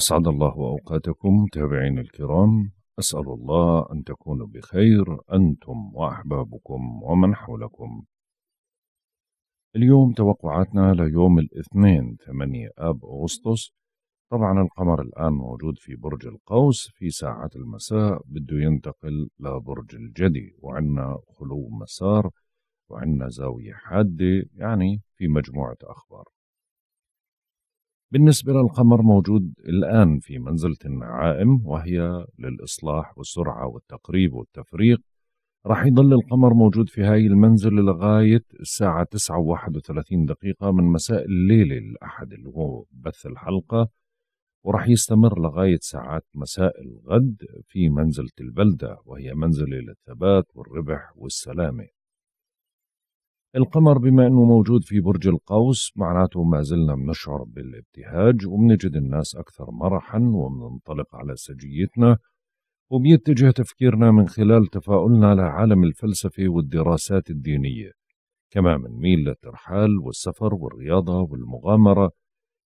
أسعد الله أوقاتكم متابعين الكرام أسأل الله أن تكونوا بخير أنتم وأحبابكم ومن حولكم اليوم توقعاتنا ليوم الاثنين 8 آب أغسطس طبعا القمر الآن موجود في برج القوس في ساعات المساء بده ينتقل لبرج الجدي وعندنا خلو مسار وعندنا زاوية حادة يعني في مجموعة أخبار بالنسبة للقمر موجود الآن في منزلة النعائم وهي للإصلاح والسرعة والتقريب والتفريق رح يضل القمر موجود في هاي المنزل لغاية الساعة 9 و وثلاثين دقيقة من مساء الليلة الأحد اللي هو بث الحلقة ورح يستمر لغاية ساعات مساء الغد في منزلة البلدة وهي منزلة للثبات والربح والسلامة القمر بما انه موجود في برج القوس معناته ما زلنا بنشعر بالابتهاج وبنجد الناس اكثر مرحا وبننطلق على سجيتنا وبيتجه تفكيرنا من خلال تفاؤلنا لعالم الفلسفة والدراسات الدينية كما بنميل للترحال والسفر والرياضة والمغامرة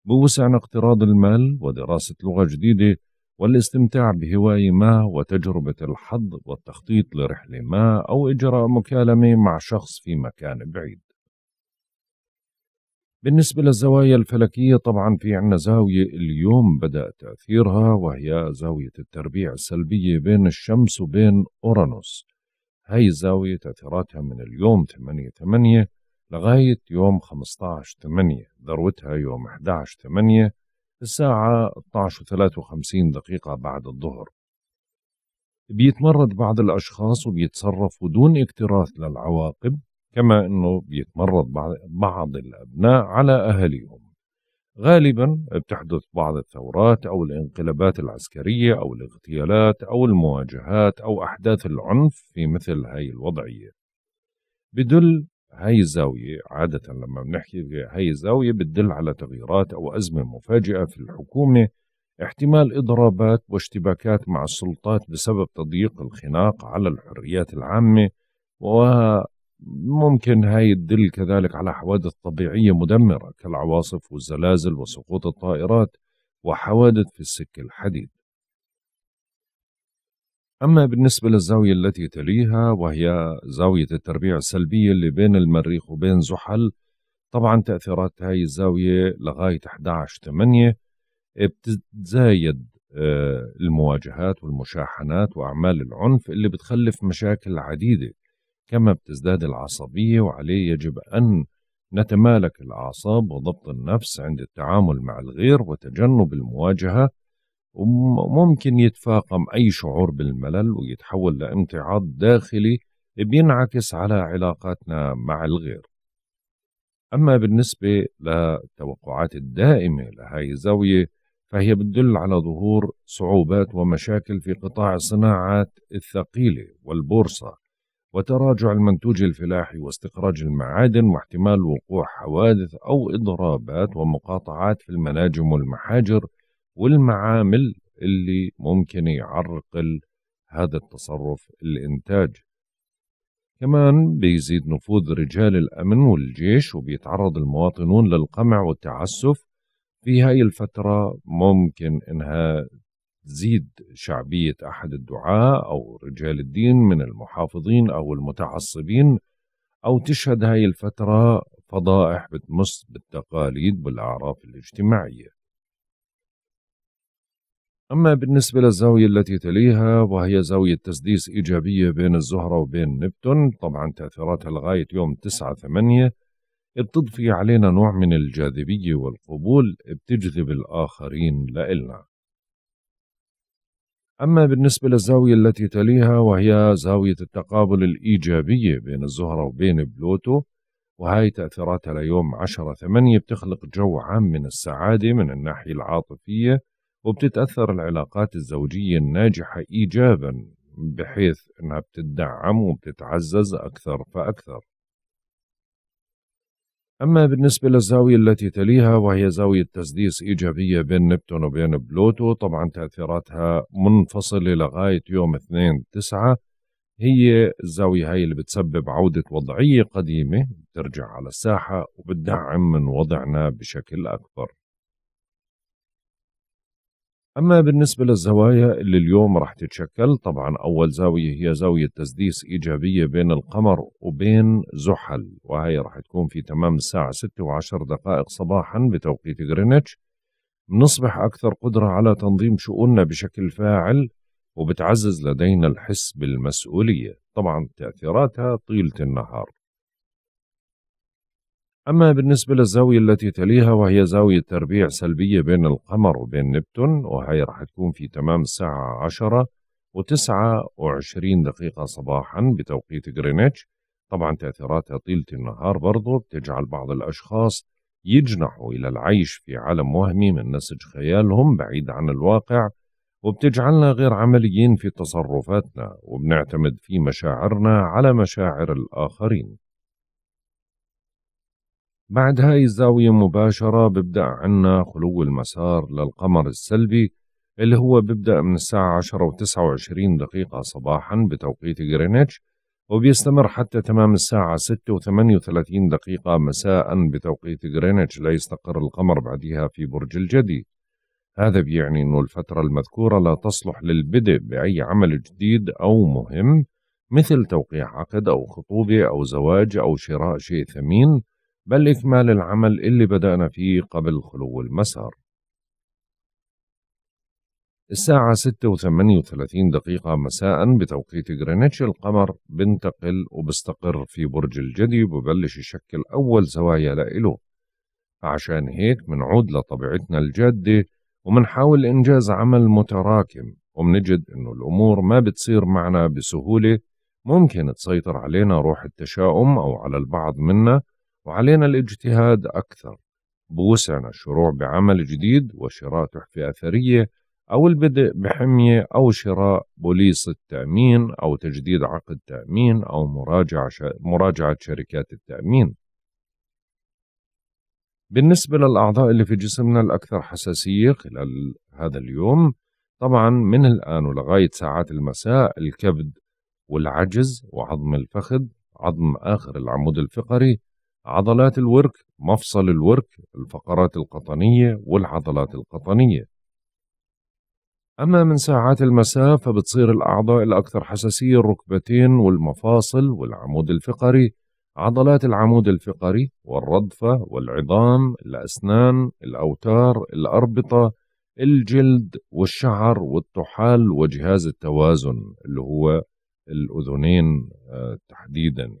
بوسعنا اقتراض المال ودراسة لغة جديدة والاستمتاع بهواية ما وتجربة الحظ والتخطيط لرحلة ما أو إجراء مكالمة مع شخص في مكان بعيد بالنسبة للزوايا الفلكية طبعا في عنا زاوية اليوم بدأ تأثيرها وهي زاوية التربيع السلبية بين الشمس وبين أورانوس هاي الزاوية تأثيراتها من اليوم 8 8 لغاية يوم 15 8 ذروتها يوم 11 8 الساعة 12:53 دقيقة بعد الظهر بيتمرد بعض الأشخاص وبيتصرفوا دون اكتراث للعواقب كما أنه بيتمرد بعض الأبناء على أهاليهم غالبا بتحدث بعض الثورات أو الانقلابات العسكرية أو الاغتيالات أو المواجهات أو أحداث العنف في مثل هاي الوضعية بدل هاي الزاوية عادة لما بنحكي هاي الزاوية بتدل على تغييرات أو أزمة مفاجئة في الحكومة احتمال إضرابات واشتباكات مع السلطات بسبب تضييق الخناق على الحريات العامة وممكن هاي تدل كذلك على حوادث طبيعية مدمرة كالعواصف والزلازل وسقوط الطائرات وحوادث في السكة الحديد أما بالنسبة للزاوية التي تليها وهي زاوية التربيع السلبية اللي بين المريخ وبين زحل طبعا تأثيرات هاي الزاوية لغاية 11 8 بتتزايد آه، المواجهات والمشاحنات وأعمال العنف اللي بتخلف مشاكل عديدة كما بتزداد العصبية وعليه يجب أن نتمالك الأعصاب وضبط النفس عند التعامل مع الغير وتجنب المواجهة وممكن يتفاقم أي شعور بالملل ويتحول لامتعاض داخلي بينعكس على علاقاتنا مع الغير أما بالنسبة للتوقعات الدائمة لهذه الزاوية فهي بتدل على ظهور صعوبات ومشاكل في قطاع الصناعات الثقيلة والبورصة وتراجع المنتوج الفلاحي واستخراج المعادن واحتمال وقوع حوادث أو إضرابات ومقاطعات في المناجم والمحاجر والمعامل اللي ممكن يعرقل هذا التصرف الإنتاج كمان بيزيد نفوذ رجال الأمن والجيش وبيتعرض المواطنون للقمع والتعسف في هاي الفترة ممكن إنها تزيد شعبية أحد الدعاة أو رجال الدين من المحافظين أو المتعصبين أو تشهد هاي الفترة فضائح بتمس بالتقاليد والأعراف الاجتماعية أما بالنسبة للزاوية التي تليها وهي زاوية تسديس إيجابية بين الزهرة وبين نبتون طبعا تأثيراتها لغاية يوم تسعة ثمانية بتضفي علينا نوع من الجاذبية والقبول بتجذب الآخرين لإلنا أما بالنسبة للزاوية التي تليها وهي زاوية التقابل الإيجابية بين الزهرة وبين بلوتو وهي تأثيراتها ليوم عشرة ثمانية بتخلق جو عام من السعادة من الناحية العاطفية وبتتأثر العلاقات الزوجية الناجحة إيجابا بحيث أنها بتدعم وبتتعزز أكثر فأكثر أما بالنسبة للزاوية التي تليها وهي زاوية تسديس إيجابية بين نبتون وبين بلوتو طبعا تأثيراتها منفصلة لغاية يوم 2 9 هي الزاوية هاي اللي بتسبب عودة وضعية قديمة بترجع على الساحة وبتدعم من وضعنا بشكل أكبر أما بالنسبة للزوايا اللي اليوم راح تتشكل طبعا أول زاوية هي زاوية تسديس إيجابية بين القمر وبين زحل وهي راح تكون في تمام الساعة 6 وعشر دقائق صباحا بتوقيت غرينتش بنصبح أكثر قدرة على تنظيم شؤوننا بشكل فاعل وبتعزز لدينا الحس بالمسؤولية طبعا تأثيراتها طيلة النهار أما بالنسبة للزاوية التي تليها وهي زاوية تربيع سلبية بين القمر وبين نبتون وهي راح تكون في تمام الساعة عشرة وتسعة وعشرين دقيقة صباحا بتوقيت غرينتش طبعا تأثيراتها طيلة النهار برضو بتجعل بعض الأشخاص يجنحوا إلى العيش في عالم وهمي من نسج خيالهم بعيد عن الواقع وبتجعلنا غير عمليين في تصرفاتنا وبنعتمد في مشاعرنا على مشاعر الآخرين بعد هاي الزاوية مباشرة ببدأ عنا خلو المسار للقمر السلبي اللي هو ببدأ من الساعة 10 و29 دقيقة صباحا بتوقيت غرينتش وبيستمر حتى تمام الساعة 6 و38 دقيقة مساء بتوقيت غرينتش ليستقر القمر بعدها في برج الجدي هذا بيعني أنه الفترة المذكورة لا تصلح للبدء بأي عمل جديد أو مهم مثل توقيع عقد أو خطوبة أو زواج أو شراء شيء ثمين بل إكمال العمل اللي بدأنا فيه قبل خلو المسار الساعة 6 وثمانية وثلاثين دقيقة مساء بتوقيت غرينتش القمر بنتقل وبستقر في برج الجدي وببلش يشكل أول زوايا لإله عشان هيك منعود لطبيعتنا الجادة ومنحاول إنجاز عمل متراكم ومنجد إنه الأمور ما بتصير معنا بسهولة ممكن تسيطر علينا روح التشاؤم أو على البعض منا وعلينا الاجتهاد أكثر بوسعنا الشروع بعمل جديد وشراء تحفة أثرية أو البدء بحمية أو شراء بوليصة تأمين أو تجديد عقد تأمين أو مراجعة, مراجعة شركات التأمين بالنسبة للأعضاء اللي في جسمنا الأكثر حساسية خلال هذا اليوم طبعا من الآن ولغاية ساعات المساء الكبد والعجز وعظم الفخذ عظم آخر العمود الفقري عضلات الورك مفصل الورك الفقرات القطنية والعضلات القطنية أما من ساعات المساء فبتصير الأعضاء الأكثر حساسية الركبتين والمفاصل والعمود الفقري عضلات العمود الفقري والردفة والعظام الأسنان الأوتار الأربطة الجلد والشعر والطحال وجهاز التوازن اللي هو الأذنين آه، تحديدا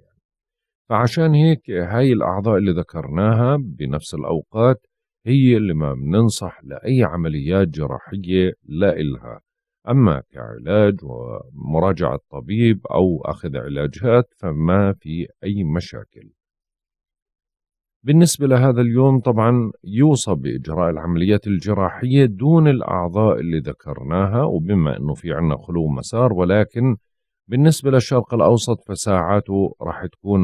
فعشان هيك هاي الأعضاء اللي ذكرناها بنفس الأوقات هي اللي ما بننصح لأي عمليات جراحية لا إلها أما كعلاج ومراجعة طبيب أو أخذ علاجات فما في أي مشاكل بالنسبة لهذا اليوم طبعا يوصى بإجراء العمليات الجراحية دون الأعضاء اللي ذكرناها وبما أنه في عنا خلو مسار ولكن بالنسبة للشرق الأوسط فساعاته راح تكون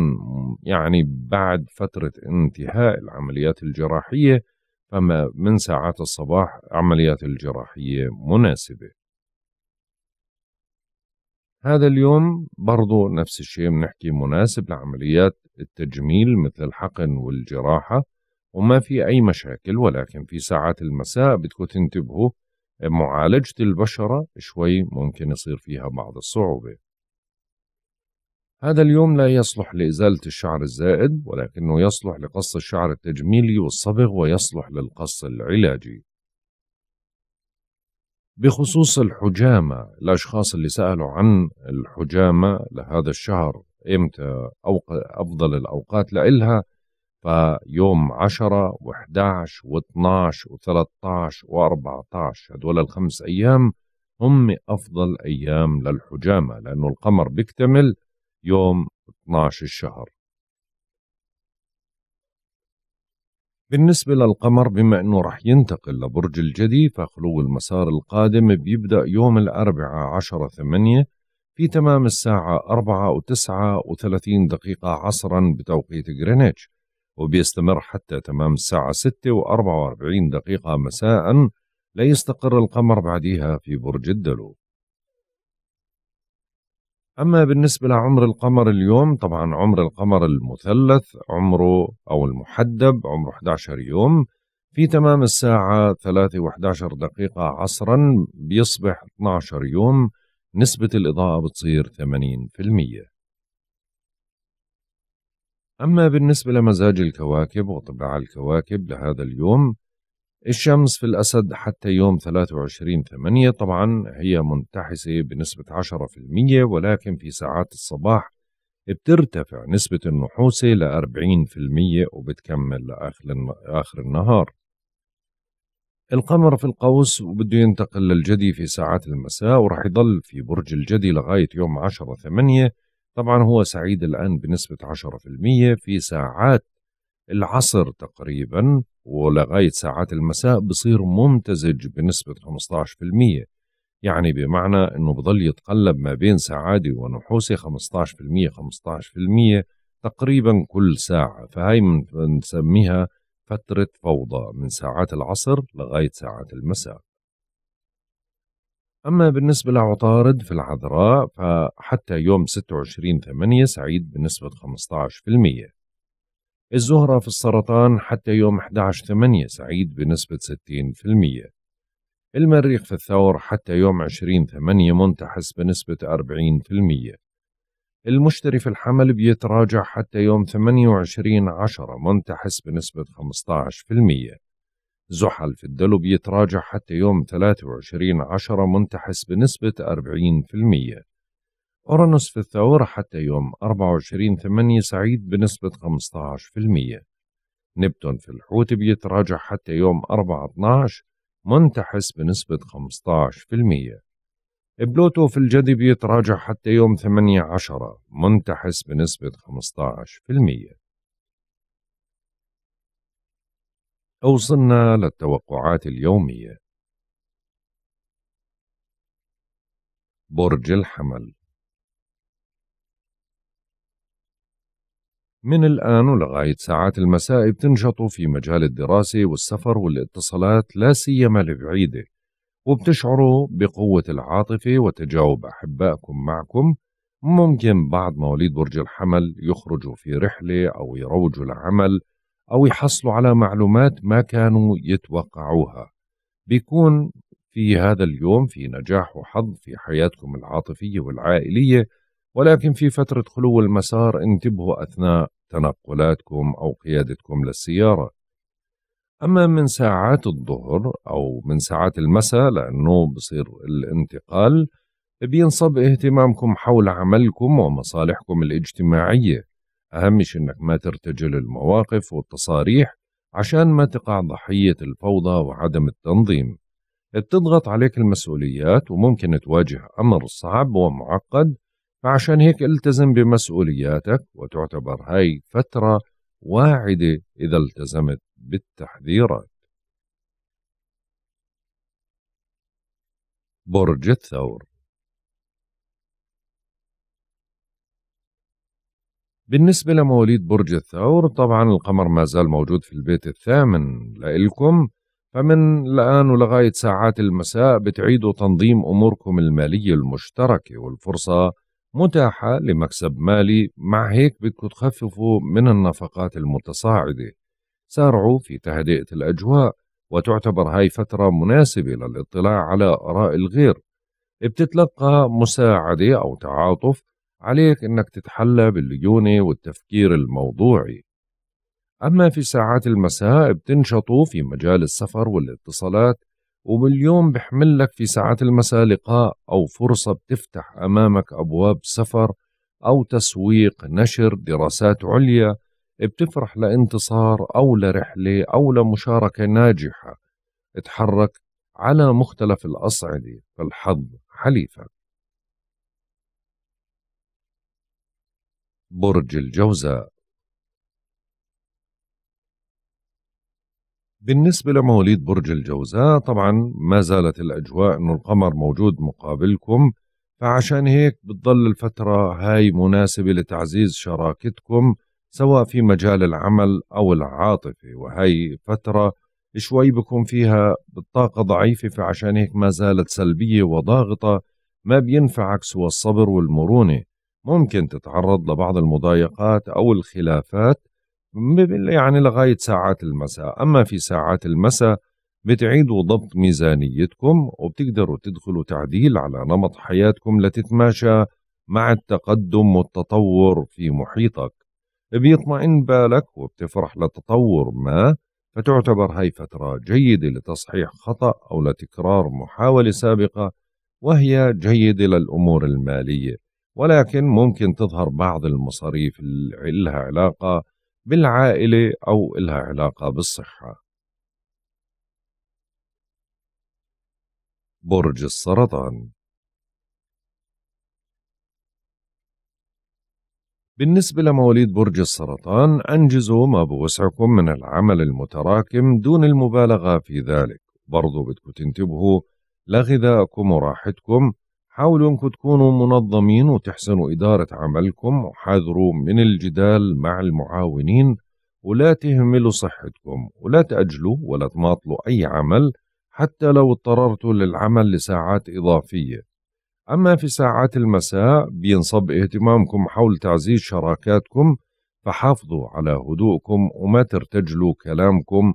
يعني بعد فترة انتهاء العمليات الجراحية فما من ساعات الصباح عمليات الجراحية مناسبة هذا اليوم برضو نفس الشيء بنحكي مناسب لعمليات التجميل مثل الحقن والجراحة وما في أي مشاكل ولكن في ساعات المساء بدكم تنتبهوا معالجة البشرة شوي ممكن يصير فيها بعض الصعوبة هذا اليوم لا يصلح لإزالة الشعر الزائد ولكنه يصلح لقص الشعر التجميلي والصبغ ويصلح للقص العلاجي بخصوص الحجامة الأشخاص اللي سألوا عن الحجامة لهذا الشهر إمتى أفضل الأوقات لإلها فيوم 10 و11 و12 و13 و14 هدول الخمس أيام هم أفضل أيام للحجامة لأنه القمر بيكتمل يوم 12 الشهر بالنسبة للقمر بما أنه رح ينتقل لبرج الجدي فخلو المسار القادم بيبدأ يوم الأربعاء 10 ثمانية في تمام الساعة أربعة وتسعة وثلاثين دقيقة عصرا بتوقيت غرينتش وبيستمر حتى تمام الساعة ستة وأربعة واربعين دقيقة مساء ليستقر القمر بعدها في برج الدلو أما بالنسبة لعمر القمر اليوم طبعا عمر القمر المثلث عمره أو المحدب عمره 11 يوم في تمام الساعة 3 و11 دقيقة عصرا بيصبح 12 يوم نسبة الإضاءة بتصير 80% أما بالنسبة لمزاج الكواكب وطباع الكواكب لهذا اليوم الشمس في الأسد حتى يوم 23 8 طبعا هي منتحسة بنسبة 10% ولكن في ساعات الصباح بترتفع نسبة النحوسة ل 40% وبتكمل لآخر النهار القمر في القوس وبده ينتقل للجدي في ساعات المساء ورح يضل في برج الجدي لغاية يوم 10 8 طبعا هو سعيد الآن بنسبة 10% في ساعات العصر تقريبا ولغاية ساعات المساء بصير ممتزج بنسبة 15% يعني بمعنى أنه بضل يتقلب ما بين سعادة ونحوسة 15% 15% تقريبا كل ساعة فهي بنسميها فترة فوضى من ساعات العصر لغاية ساعات المساء أما بالنسبة لعطارد في العذراء فحتى يوم 26 8 سعيد بنسبة 15% الزهرة في السرطان حتى يوم 11/8 سعيد بنسبة 60% المريخ في الثور حتى يوم 20/8 منتحس بنسبة 40% المشتري في الحمل بيتراجع حتى يوم 28/10 منتحس بنسبة 15% زحل في الدلو بيتراجع حتى يوم 23/10 منتحس بنسبة 40% أورانوس في الثورة حتى يوم 24 8 سعيد بنسبة 15% نبتون في الحوت بيتراجع حتى يوم 4 12 منتحس بنسبة 15% بلوتو في الجدي بيتراجع حتى يوم 8 10 منتحس بنسبة 15% وصلنا للتوقعات اليومية برج الحمل من الآن ولغاية ساعات المساء بتنشطوا في مجال الدراسة والسفر والاتصالات لا سيما البعيدة وبتشعروا بقوة العاطفة وتجاوب أحبائكم معكم ممكن بعض مواليد برج الحمل يخرجوا في رحلة أو يروجوا لعمل أو يحصلوا على معلومات ما كانوا يتوقعوها بيكون في هذا اليوم في نجاح وحظ في حياتكم العاطفية والعائلية ولكن في فترة خلو المسار انتبهوا أثناء تنقلاتكم أو قيادتكم للسيارة أما من ساعات الظهر أو من ساعات المساء لأنه بصير الانتقال بينصب اهتمامكم حول عملكم ومصالحكم الاجتماعية أهم شيء أنك ما ترتجل المواقف والتصاريح عشان ما تقع ضحية الفوضى وعدم التنظيم بتضغط عليك المسؤوليات وممكن تواجه أمر صعب ومعقد فعشان هيك التزم بمسؤولياتك وتعتبر هاي فترة واعدة إذا التزمت بالتحذيرات برج الثور بالنسبة لمواليد برج الثور طبعا القمر ما زال موجود في البيت الثامن لإلكم فمن الآن ولغاية ساعات المساء بتعيدوا تنظيم أموركم المالية المشتركة والفرصة متاحة لمكسب مالي مع هيك بدكم تخففوا من النفقات المتصاعدة سارعوا في تهدئة الأجواء وتعتبر هاي فترة مناسبة للاطلاع على آراء الغير بتتلقى مساعدة أو تعاطف عليك أنك تتحلى بالليونة والتفكير الموضوعي أما في ساعات المساء بتنشطوا في مجال السفر والاتصالات وباليوم بحمل لك في ساعات المساء لقاء أو فرصة بتفتح أمامك أبواب سفر أو تسويق نشر دراسات عليا بتفرح لانتصار أو لرحلة أو لمشاركة ناجحة اتحرك على مختلف الأصعدة فالحظ حليفك برج الجوزاء بالنسبة لمواليد برج الجوزاء طبعا ما زالت الأجواء أنه القمر موجود مقابلكم فعشان هيك بتضل الفترة هاي مناسبة لتعزيز شراكتكم سواء في مجال العمل أو العاطفة وهي فترة شوي بكون فيها بالطاقة ضعيفة فعشان هيك ما زالت سلبية وضاغطة ما بينفعك سوى الصبر والمرونة ممكن تتعرض لبعض المضايقات أو الخلافات يعني لغاية ساعات المساء أما في ساعات المساء بتعيدوا ضبط ميزانيتكم وبتقدروا تدخلوا تعديل على نمط حياتكم لتتماشى مع التقدم والتطور في محيطك بيطمئن بالك وبتفرح لتطور ما فتعتبر هاي فترة جيدة لتصحيح خطأ أو لتكرار محاولة سابقة وهي جيدة للأمور المالية ولكن ممكن تظهر بعض المصاريف اللي لها علاقة بالعائلة أو إلها علاقة بالصحة برج السرطان بالنسبة لمواليد برج السرطان أنجزوا ما بوسعكم من العمل المتراكم دون المبالغة في ذلك برضو بدكم تنتبهوا لغذائكم وراحتكم حاولوا انكم تكونوا منظمين وتحسنوا إدارة عملكم وحذروا من الجدال مع المعاونين ولا تهملوا صحتكم ولا تأجلوا ولا تماطلوا أي عمل حتى لو اضطررتوا للعمل لساعات إضافية أما في ساعات المساء بينصب اهتمامكم حول تعزيز شراكاتكم فحافظوا على هدوءكم وما ترتجلوا كلامكم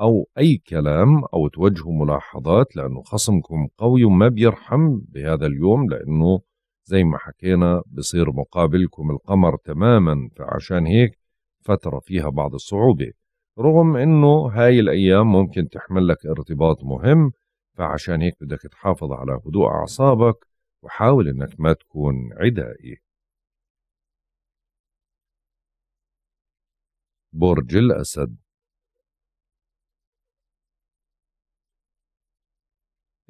أو أي كلام أو توجهوا ملاحظات لأنه خصمكم قوي وما بيرحم بهذا اليوم لأنه زي ما حكينا بصير مقابلكم القمر تماما فعشان هيك فترة فيها بعض الصعوبة رغم أنه هاي الأيام ممكن تحمل لك ارتباط مهم فعشان هيك بدك تحافظ على هدوء أعصابك وحاول أنك ما تكون عدائي برج الأسد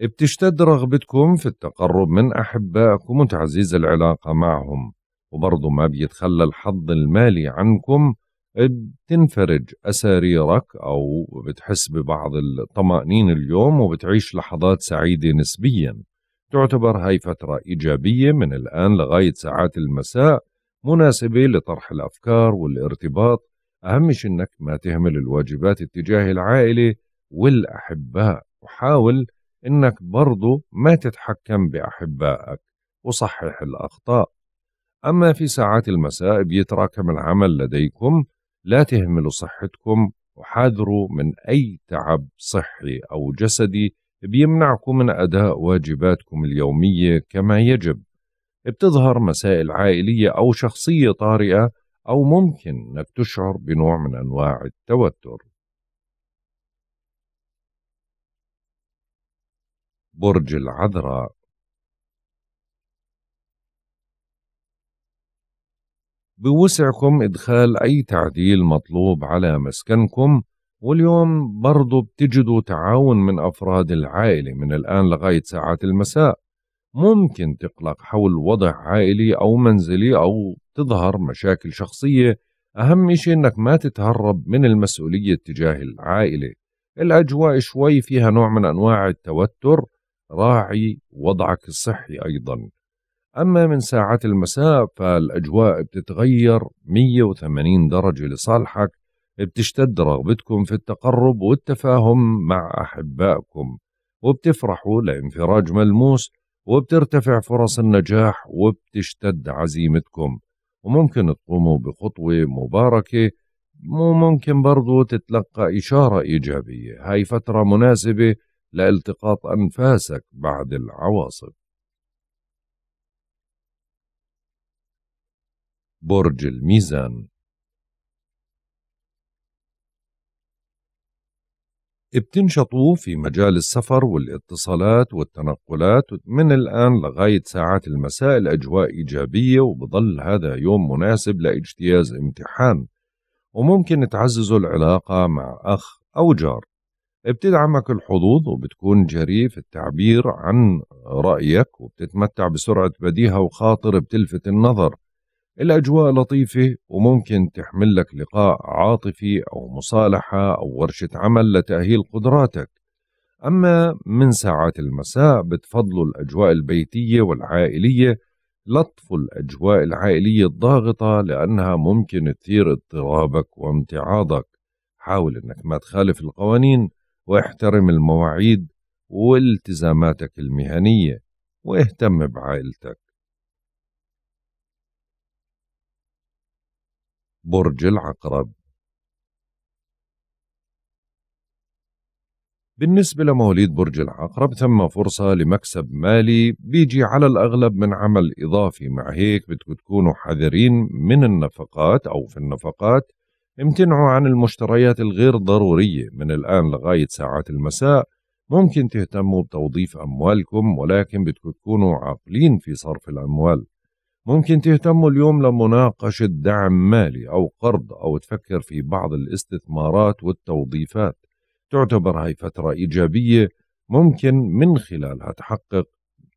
بتشتد رغبتكم في التقرب من أحبائكم وتعزيز العلاقة معهم وبرضه ما بيتخلى الحظ المالي عنكم بتنفرج أساريرك أو بتحس ببعض الطمأنين اليوم وبتعيش لحظات سعيدة نسبيا تعتبر هاي فترة إيجابية من الآن لغاية ساعات المساء مناسبة لطرح الأفكار والارتباط أهم شيء أنك ما تهمل الواجبات اتجاه العائلة والأحباء وحاول إنك برضو ما تتحكم بأحبائك وصحح الأخطاء أما في ساعات المساء بيتراكم العمل لديكم لا تهملوا صحتكم وحاذروا من أي تعب صحي أو جسدي بيمنعكم من أداء واجباتكم اليومية كما يجب بتظهر مسائل عائلية أو شخصية طارئة أو ممكن أنك تشعر بنوع من أنواع التوتر برج العذراء بوسعكم إدخال أي تعديل مطلوب على مسكنكم واليوم برضو بتجدوا تعاون من أفراد العائلة من الآن لغاية ساعات المساء ممكن تقلق حول وضع عائلي أو منزلي أو تظهر مشاكل شخصية أهم شيء أنك ما تتهرب من المسؤولية تجاه العائلة الأجواء شوي فيها نوع من أنواع التوتر راعي وضعك الصحي أيضا أما من ساعات المساء فالأجواء بتتغير 180 درجة لصالحك بتشتد رغبتكم في التقرب والتفاهم مع أحبائكم وبتفرحوا لانفراج ملموس وبترتفع فرص النجاح وبتشتد عزيمتكم وممكن تقوموا بخطوة مباركة وممكن برضو تتلقى إشارة إيجابية هاي فترة مناسبة لالتقاط أنفاسك بعد العواصف برج الميزان بتنشطوا في مجال السفر والاتصالات والتنقلات من الآن لغاية ساعات المساء الأجواء إيجابية وبضل هذا يوم مناسب لاجتياز امتحان وممكن تعززوا العلاقة مع أخ أو جار بتدعمك الحظوظ وبتكون جريء في التعبير عن رأيك وبتتمتع بسرعة بديهة وخاطر بتلفت النظر الأجواء لطيفة وممكن تحمل لك لقاء عاطفي أو مصالحة أو ورشة عمل لتأهيل قدراتك أما من ساعات المساء بتفضلوا الأجواء البيتية والعائلية لطفوا الأجواء العائلية الضاغطة لأنها ممكن تثير اضطرابك وامتعاضك حاول أنك ما تخالف القوانين واحترم المواعيد والتزاماتك المهنية واهتم بعائلتك برج العقرب بالنسبة لمواليد برج العقرب ثم فرصة لمكسب مالي بيجي على الأغلب من عمل إضافي مع هيك بدكم تكونوا حذرين من النفقات أو في النفقات امتنعوا عن المشتريات الغير ضرورية من الآن لغاية ساعات المساء ممكن تهتموا بتوظيف أموالكم ولكن بدكم تكونوا عاقلين في صرف الأموال ممكن تهتموا اليوم لمناقشة دعم مالي أو قرض أو تفكر في بعض الاستثمارات والتوظيفات تعتبر هاي فترة إيجابية ممكن من خلالها تحقق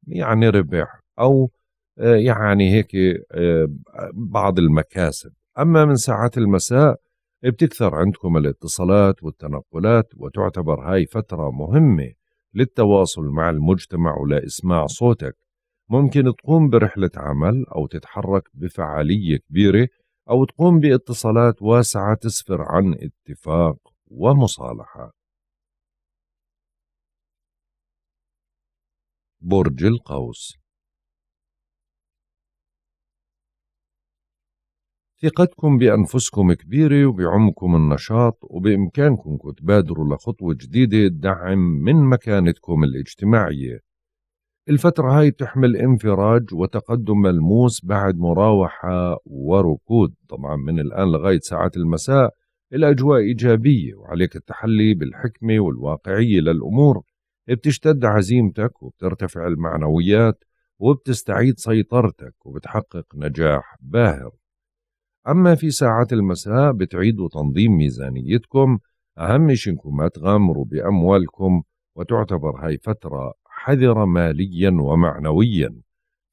يعني ربح أو آه، يعني هيك آه، بعض المكاسب أما من ساعات المساء بتكثر عندكم الاتصالات والتنقلات وتعتبر هاي فترة مهمة للتواصل مع المجتمع ولإسماع صوتك ممكن تقوم برحلة عمل أو تتحرك بفعالية كبيرة أو تقوم باتصالات واسعة تسفر عن اتفاق ومصالحة برج القوس ثقتكم بأنفسكم كبيرة وبعمكم النشاط وبإمكانكم تبادروا لخطوة جديدة تدعم من مكانتكم الاجتماعية الفترة هاي بتحمل انفراج وتقدم ملموس بعد مراوحة وركود طبعا من الآن لغاية ساعات المساء الأجواء إيجابية وعليك التحلي بالحكمة والواقعية للأمور بتشتد عزيمتك وبترتفع المعنويات وبتستعيد سيطرتك وبتحقق نجاح باهر أما في ساعات المساء بتعيدوا تنظيم ميزانيتكم أهم شيء إنكم تغامروا بأموالكم وتعتبر هاي فترة حذرة ماليا ومعنويا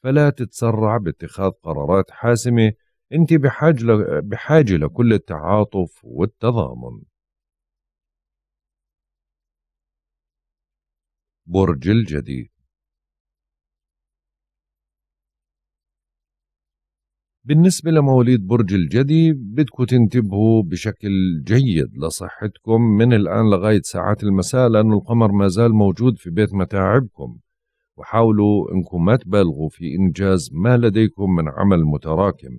فلا تتسرع باتخاذ قرارات حاسمة أنت بحاجة, بحاجة لكل التعاطف والتضامن برج الجديد بالنسبة لمواليد برج الجدي بدكم تنتبهوا بشكل جيد لصحتكم من الآن لغاية ساعات المساء لأن القمر ما زال موجود في بيت متاعبكم وحاولوا انكم ما تبالغوا في انجاز ما لديكم من عمل متراكم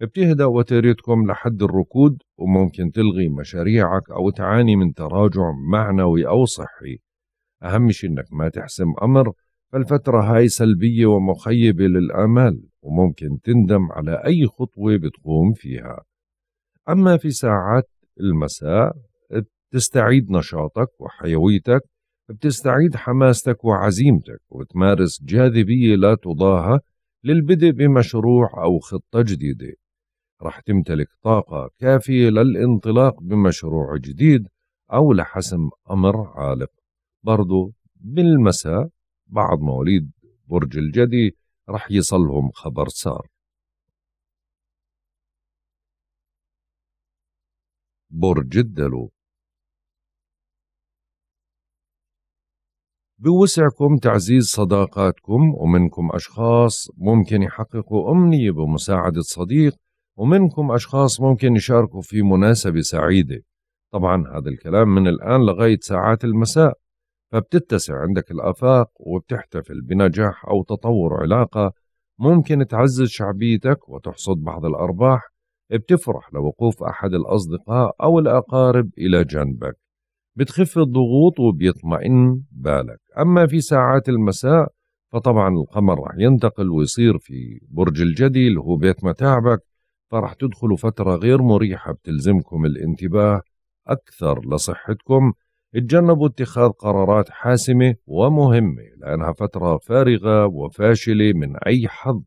بتهدأ وتيريتكم لحد الركود وممكن تلغي مشاريعك أو تعاني من تراجع معنوي أو صحي أهم شيء أنك ما تحسم أمر فالفترة هاي سلبية ومخيبة للآمال وممكن تندم على أي خطوة بتقوم فيها أما في ساعات المساء بتستعيد نشاطك وحيويتك بتستعيد حماستك وعزيمتك وتمارس جاذبية لا تضاهى للبدء بمشروع أو خطة جديدة رح تمتلك طاقة كافية للانطلاق بمشروع جديد أو لحسم أمر عالق برضو بالمساء بعض مواليد برج الجدي رح يصلهم خبر سار برج الدلو بوسعكم تعزيز صداقاتكم ومنكم أشخاص ممكن يحققوا أمنية بمساعدة صديق ومنكم أشخاص ممكن يشاركوا في مناسبة سعيدة طبعا هذا الكلام من الآن لغاية ساعات المساء فبتتسع عندك الآفاق وبتحتفل بنجاح أو تطور علاقة ممكن تعزز شعبيتك وتحصد بعض الأرباح بتفرح لوقوف أحد الأصدقاء أو الأقارب إلى جنبك بتخف الضغوط وبيطمئن بالك أما في ساعات المساء فطبعا القمر رح ينتقل ويصير في برج الجدي اللي هو بيت متاعبك فرح تدخلوا فترة غير مريحة بتلزمكم الانتباه أكثر لصحتكم اتجنبوا اتخاذ قرارات حاسمة ومهمة لأنها فترة فارغة وفاشلة من أي حظ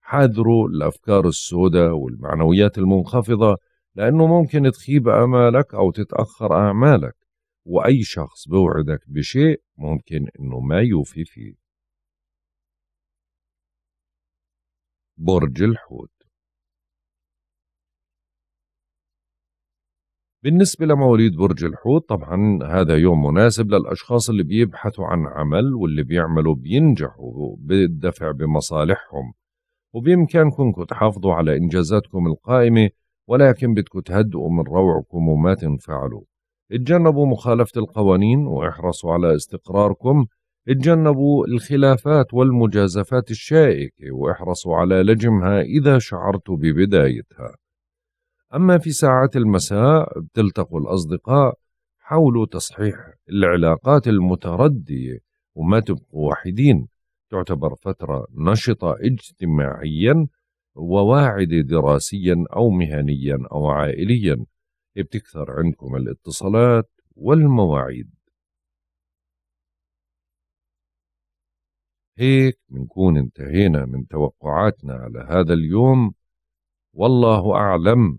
حذروا الأفكار السوداء والمعنويات المنخفضة لأنه ممكن تخيب أمالك أو تتأخر أعمالك وأي شخص بوعدك بشيء ممكن أنه ما يوفي فيه برج الحوت بالنسبة لمواليد برج الحوت طبعا هذا يوم مناسب للأشخاص اللي بيبحثوا عن عمل واللي بيعملوا بينجحوا بالدفع بمصالحهم وبإمكانكم تحافظوا على إنجازاتكم القائمة ولكن بدكم تهدؤوا من روعكم وما تنفعلوا اتجنبوا مخالفة القوانين واحرصوا على استقراركم اتجنبوا الخلافات والمجازفات الشائكة واحرصوا على لجمها إذا شعرتوا ببدايتها أما في ساعات المساء بتلتقوا الأصدقاء حاولوا تصحيح العلاقات المتردية وما تبقوا وحيدين تعتبر فترة نشطة اجتماعيا وواعدة دراسيا أو مهنيا أو عائليا بتكثر عندكم الاتصالات والمواعيد هيك بنكون انتهينا من توقعاتنا على هذا اليوم والله أعلم